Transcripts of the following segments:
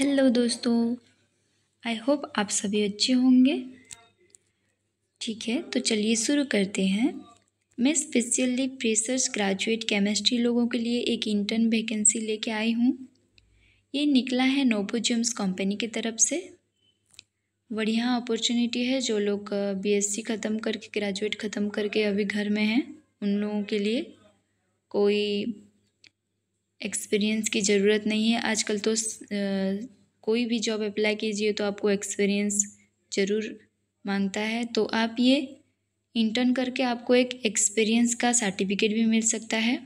hello दोस्तों I hope आप सभी अच्छे होंगे ठीक है तो चलिए शुरू करते हैं मैं स्पेशली प्रेसर्स ग्रेजुएट केमिस्ट्री लोगों के लिए एक इंटर्न वैकेंसी लेके आई हूँ ये निकला है नोबो जेम्स कंपनी की तरफ से बढ़िया अपॉर्चुनिटी है जो लोग बीएससी ख़त्म करके ग्रेजुएट ख़त्म करके अभी घर में हैं उन लोगों के लिए कोई एक्सपीरियंस की ज़रूरत नहीं है आजकल तो कोई भी जॉब अप्लाई कीजिए तो आपको एक्सपीरियंस ज़रूर मांगता है तो आप ये इंटर्न करके आपको एक एक्सपीरियंस का सर्टिफिकेट भी मिल सकता है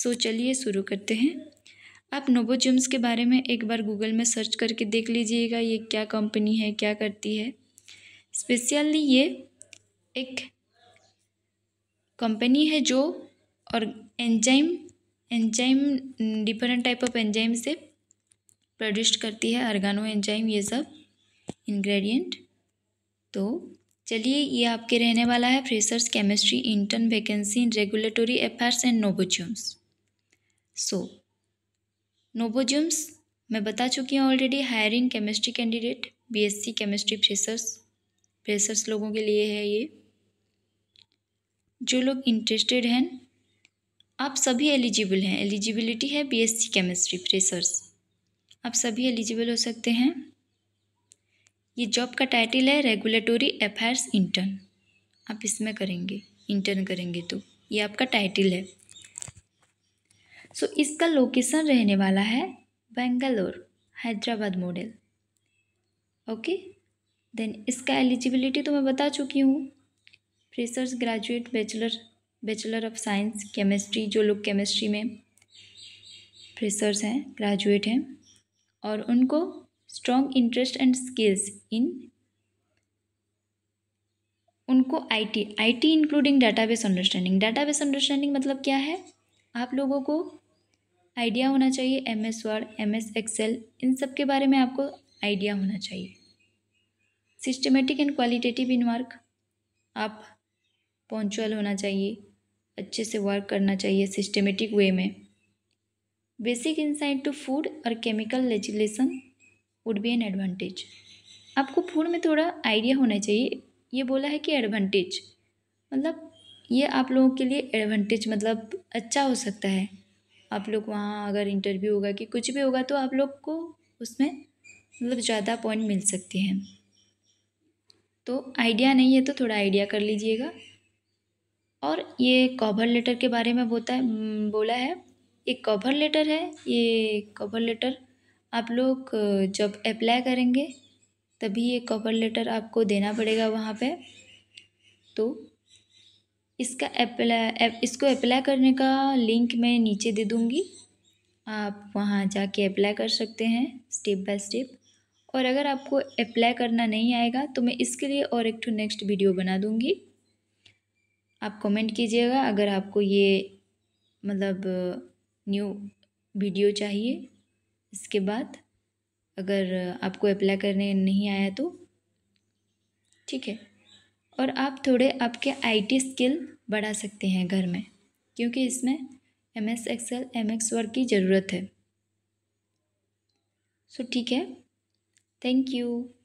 सो चलिए शुरू करते हैं आप नोबोजम्स के बारे में एक बार गूगल में सर्च करके देख लीजिएगा ये क्या कंपनी है क्या करती है स्पेशली ये एक कंपनी है जो और enzyme enzyme different type of enzyme से प्रोड्यूस करती है अर्गानो एंजाइम ये सब इंग्रेडिएंट तो चलिए ये आपके रहने वाला है freshers chemistry intern vacancy in regulatory affairs and Novozymes सो नोबोज्यूम्स मैं बता चुकी हूँ already hiring chemistry candidate BSc chemistry freshers freshers लोगों के लिए है ये जो लोग इंटरेस्टेड हैं आप सभी एलिजिबल हैं एलिजिबिलिटी है बीएससी केमिस्ट्री फ्रेशर्स आप सभी एलिजिबल हो सकते हैं ये जॉब का टाइटल है रेगुलेटरी अफेयर्स इंटर्न आप इसमें करेंगे इंटर्न करेंगे तो ये आपका टाइटल है सो so, इसका लोकेशन रहने वाला है Bangalore Hyderabad model okay then इसका एलिजिबिलिटी तो मैं बता चुकी हूँ freshers graduate bachelor bachelor of science chemistry जो लोग केमिस्ट्री में फ्रेशर्स हैं ग्रेजुएट हैं और उनको strong interest and skills in उनको IT IT including database understanding database understanding मतलब क्या है आप लोगों को आइडिया होना चाहिए M S word M S excel इन सब के बारे में आपको आइडिया होना चाहिए systematic and qualitative in work आप पॉन्चुअल होना चाहिए अच्छे से वर्क करना चाहिए सिस्टमेटिक वे में बेसिक इंसाइट टू फूड और chemical legislation would be an advantage आपको फूड में थोड़ा आइडिया होना चाहिए ये बोला है कि एडवांटेज मतलब ये आप लोगों के लिए एडवांटेज मतलब अच्छा हो सकता है आप लोग वहाँ अगर इंटरव्यू होगा कि कुछ भी होगा तो आप लोग को उसमें मतलब ज़्यादा पॉइंट मिल सकती हैं तो आइडिया नहीं है तो थोड़ा आइडिया कर लीजिएगा और ये कवर लेटर के बारे में बोता है बोला है एक कवर लेटर है ये कवर लेटर आप लोग जब अप्लाई करेंगे तभी ये कवर लेटर आपको देना पड़ेगा वहाँ पे तो इसका अप्लाई इसको अप्लाई करने का लिंक मैं नीचे दे दूँगी आप वहाँ जाके अप्लाई कर सकते हैं स्टेप बाय स्टेप और अगर आपको अप्लाई करना नहीं आएगा तो मैं इसके लिए और एक टू नेक्स्ट वीडियो बना दूँगी आप कमेंट कीजिएगा अगर आपको ये मतलब न्यू वीडियो चाहिए इसके बाद अगर आपको अप्लाई करने नहीं आया तो ठीक है और आप थोड़े आपके आईटी स्किल बढ़ा सकते हैं घर में क्योंकि इसमें M S excel M X work की ज़रूरत है सो ठीक है थैंक यू